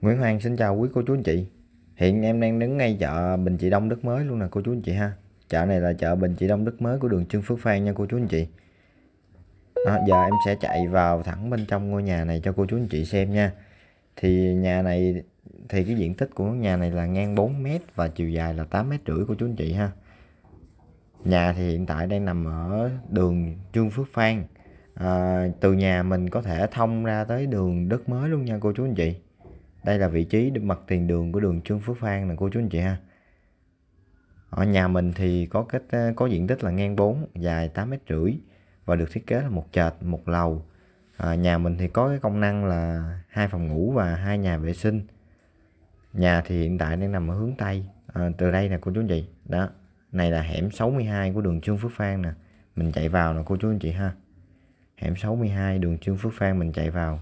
Nguyễn Hoàng xin chào quý cô chú anh chị Hiện em đang đứng ngay chợ Bình Trị Đông Đức Mới luôn nè cô chú anh chị ha Chợ này là chợ Bình Trị Đông Đức Mới của đường Trương Phước Phan nha cô chú anh chị à, Giờ em sẽ chạy vào thẳng bên trong ngôi nhà này cho cô chú anh chị xem nha Thì nhà này thì cái diện tích của nhà này là ngang 4m và chiều dài là 8m rưỡi cô chú anh chị ha Nhà thì hiện tại đang nằm ở đường Trương Phước Phan à, Từ nhà mình có thể thông ra tới đường Đất Mới luôn nha cô chú anh chị đây là vị trí mặt tiền đường của đường Trương Phước Phan nè cô chú anh chị ha ở nhà mình thì có kết ờ, có diện tích là ngang 4 dài 8 mét rưỡi và được thiết kế là một trệt một lầu à, nhà mình thì có cái công năng là hai phòng ngủ và hai nhà vệ sinh nhà thì hiện tại đang nằm ở hướng tây à, từ đây nè cô chú anh chị đó này là hẻm 62 của đường Trương Phước Phan nè mình chạy vào nè cô chú anh chị ha hẻm 62 đường Trương Phước Phan mình chạy vào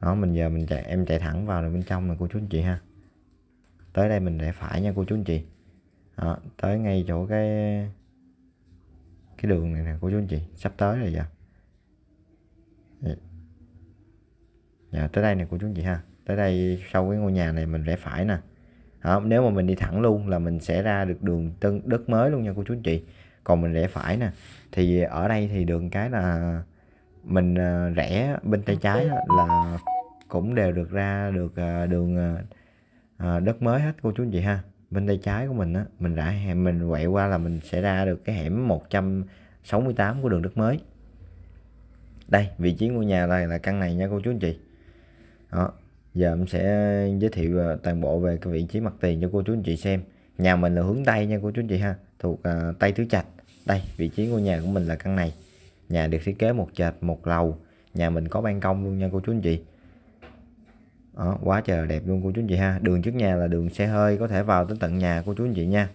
đó mình giờ mình chạy em chạy thẳng vào bên trong này cô chú anh chị ha tới đây mình rẽ phải nha cô chú anh chị đó, tới ngay chỗ cái cái đường này nè cô chú anh chị sắp tới rồi giờ dạ tới đây nè cô chú anh chị ha tới đây sau cái ngôi nhà này mình rẽ phải nè đó, nếu mà mình đi thẳng luôn là mình sẽ ra được đường tân đất mới luôn nha cô chú anh chị còn mình rẽ phải nè thì ở đây thì đường cái là mình à, rẽ bên tay trái là cũng đều được ra được à, đường à, à, đất mới hết cô chú anh chị ha bên tay trái của mình á mình rã hẻm mình quẹo qua là mình sẽ ra được cái hẻm 168 của đường đất mới đây vị trí ngôi nhà này là căn này nha cô chú anh chị đó giờ em sẽ giới thiệu toàn bộ về cái vị trí mặt tiền cho cô chú anh chị xem nhà mình là hướng tây nha cô chú anh chị ha thuộc uh, tây tứ trạch đây vị trí ngôi nhà của mình là căn này nhà được thiết kế một trệt một lầu nhà mình có ban công luôn nha cô chú anh chị đó, quá trời đẹp luôn cô chú anh chị ha đường trước nhà là đường xe hơi có thể vào tới tận nhà cô chú anh chị nha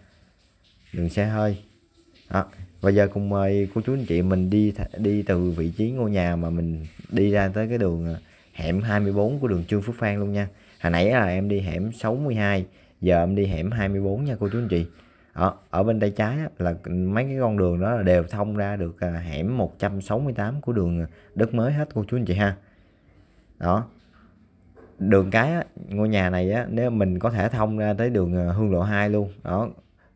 đường xe hơi đó. bây giờ cùng mời cô chú anh chị mình đi đi từ vị trí ngôi nhà mà mình đi ra tới cái đường à, hẻm 24 của đường Trương Phước Phan luôn nha hồi nãy là em đi hẻm 62 giờ em đi hẻm 24 nha cô chú anh chị đó, ở bên tay trái là mấy cái con đường đó là đều thông ra được à, hẻm 168 của đường à, đất mới hết cô chú anh chị ha đó đường cái á, ngôi nhà này á nếu mình có thể thông ra tới đường ờ, hương lộ 2 luôn đó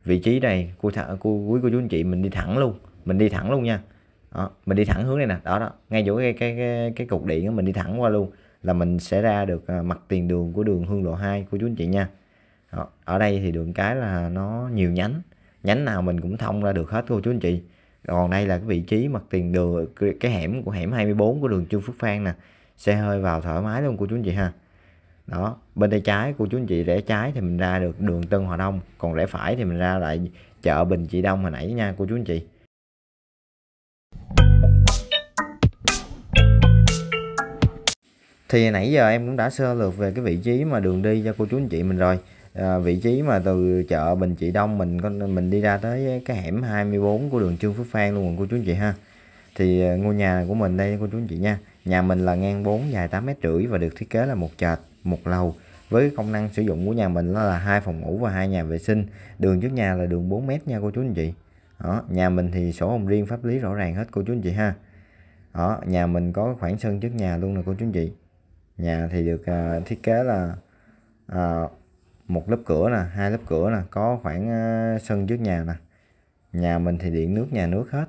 vị trí này cô thợ cô quý cô chú anh chị mình đi thẳng luôn mình đi thẳng luôn nha đó, mình đi thẳng hướng này nè đó đó ngay chỗ cái cái cái, cái cục điện đó, mình đi thẳng qua luôn là mình sẽ ra được ờ, mặt tiền đường của đường hương lộ 2 của chú anh chị nha đó, ở đây thì đường cái là nó nhiều nhánh nhánh nào mình cũng thông ra được hết cô chú anh chị còn đây là cái vị trí mặt tiền đường cái hẻm của hẻm 24 của đường Trương Phước Phan nè xe hơi vào thoải mái luôn cô chú anh chị ha đó bên tay trái của chú anh chị rẽ trái thì mình ra được đường Tân Hòa Đông còn rẽ phải thì mình ra lại chợ Bình Trị Đông hồi nãy nha cô chú anh chị thì nãy giờ em cũng đã sơ lược về cái vị trí mà đường đi cho cô chú anh chị mình rồi à, vị trí mà từ chợ Bình Trị Đông mình con mình đi ra tới cái hẻm 24 của đường Trương Phước Phan luôn rồi cô chú anh chị ha thì à, ngôi nhà của mình đây cô chú anh chị nha Nhà mình là ngang 4 dài 8 mét rưỡi và được thiết kế là một trệt, một lầu. Với công năng sử dụng của nhà mình là hai phòng ngủ và hai nhà vệ sinh. Đường trước nhà là đường 4 mét nha cô chú anh chị. Đó, nhà mình thì sổ hồng riêng pháp lý rõ ràng hết cô chú anh chị ha. Đó, nhà mình có khoảng sân trước nhà luôn nè cô chú anh chị. Nhà thì được uh, thiết kế là uh, một lớp cửa nè, hai lớp cửa nè, có khoảng uh, sân trước nhà nè. Nhà mình thì điện nước nhà nước hết.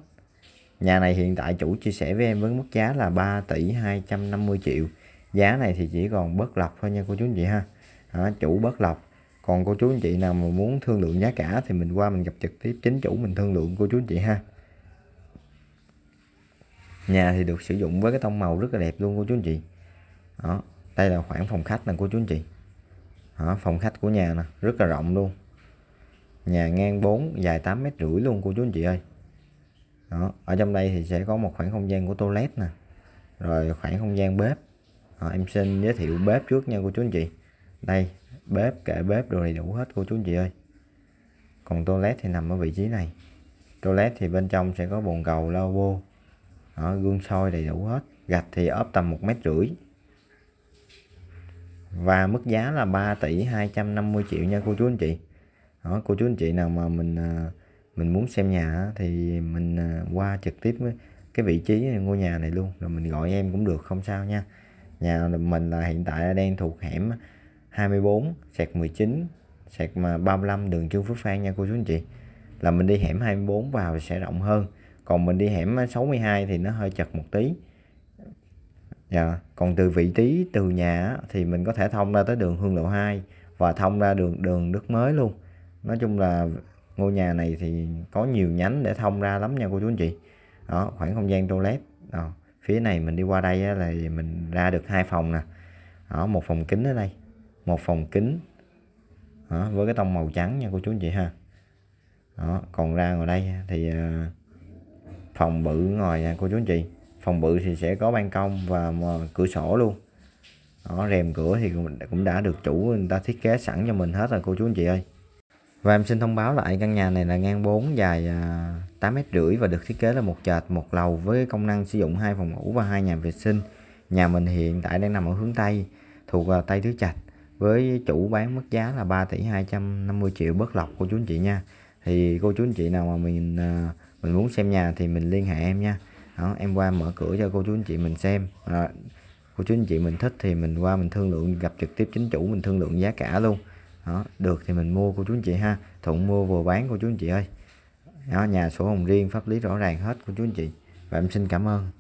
Nhà này hiện tại chủ chia sẻ với em với mức giá là 3 tỷ 250 triệu. Giá này thì chỉ còn bất lọc thôi nha cô chú anh chị ha. Đó, chủ bất lọc. Còn cô chú anh chị nào mà muốn thương lượng giá cả thì mình qua mình gặp trực tiếp chính chủ mình thương lượng cô chú anh chị ha. Nhà thì được sử dụng với cái tông màu rất là đẹp luôn cô chú anh chị. Đó, đây là khoảng phòng khách nè cô chú anh chị. Đó, phòng khách của nhà nè, rất là rộng luôn. Nhà ngang 4, dài 8 mét rưỡi luôn cô chú anh chị ơi đó. ở trong đây thì sẽ có một khoảng không gian của toilet nè rồi khoảng không gian bếp đó, ờ, em xin giới thiệu bếp trước nha cô chú anh chị đây bếp kệ bếp đồ đầy đủ hết cô chú anh chị ơi còn toilet thì nằm ở vị trí này toilet thì bên trong sẽ có bồn cầu lavabo đó, gương soi đầy đủ hết gạch thì ốp tầm một mét rưỡi và mức giá là 3 tỷ 250 triệu nha cô chú anh chị đó, cô chú anh chị nào mà mình à, mình muốn xem nhà thì mình à, qua trực tiếp cái vị trí ngôi nhà này luôn rồi mình gọi em cũng được không sao nha nhà mình là hiện tại đang thuộc hẻm 24 sạc 19 sạc mà 35 đường Trương Phước Phan nha cô chú anh chị là mình đi hẻm 24 vào thì sẽ rộng hơn còn mình đi hẻm 62 thì nó hơi chật một tí dạ còn từ vị trí từ nhà thì mình có thể thông ra tới đường Hương Lộ 2 và thông ra đường đường Đức Mới luôn nói chung là ngôi nhà này thì có nhiều nhánh để thông ra lắm nha cô chú anh chị đó khoảng không gian toilet đó. phía này mình đi qua đây á, là mình ra được hai phòng nè đó một phòng kính ở đây một phòng kính đó, với cái tông màu trắng nha cô chú anh chị ha đó còn ra ngoài đây thì ờ, phòng bự ngoài nha cô chú anh chị phòng bự thì sẽ có ban công và cửa sổ luôn đó, rèm cửa thì cũng, cũng đã được chủ người ta thiết kế sẵn cho mình hết rồi cô chú anh chị ơi và em xin thông báo lại căn nhà này là ngang 4 dài 8 à, mét rưỡi và được thiết kế là một trệt một lầu với công năng sử dụng hai phòng ngủ và hai nhà vệ sinh. Nhà mình hiện tại đang nằm ở hướng Tây, thuộc Tây thứ Trạch với chủ bán mức giá là 3 tỷ 250 triệu bất lọc của chú anh chị nha. Thì cô chú anh chị nào mà mình à, mình muốn xem nhà thì mình liên hệ em nha. Đó, em qua mở cửa cho cô chú anh chị mình xem. Rồi, cô chú anh chị mình thích thì mình qua mình thương lượng gặp trực tiếp chính chủ mình thương lượng giá cả luôn đó, được thì mình mua cô chú anh chị ha thuận mua vừa bán cô chú anh chị ơi đó, nhà sổ hồng riêng pháp lý rõ ràng hết cô chú anh chị và em xin cảm ơn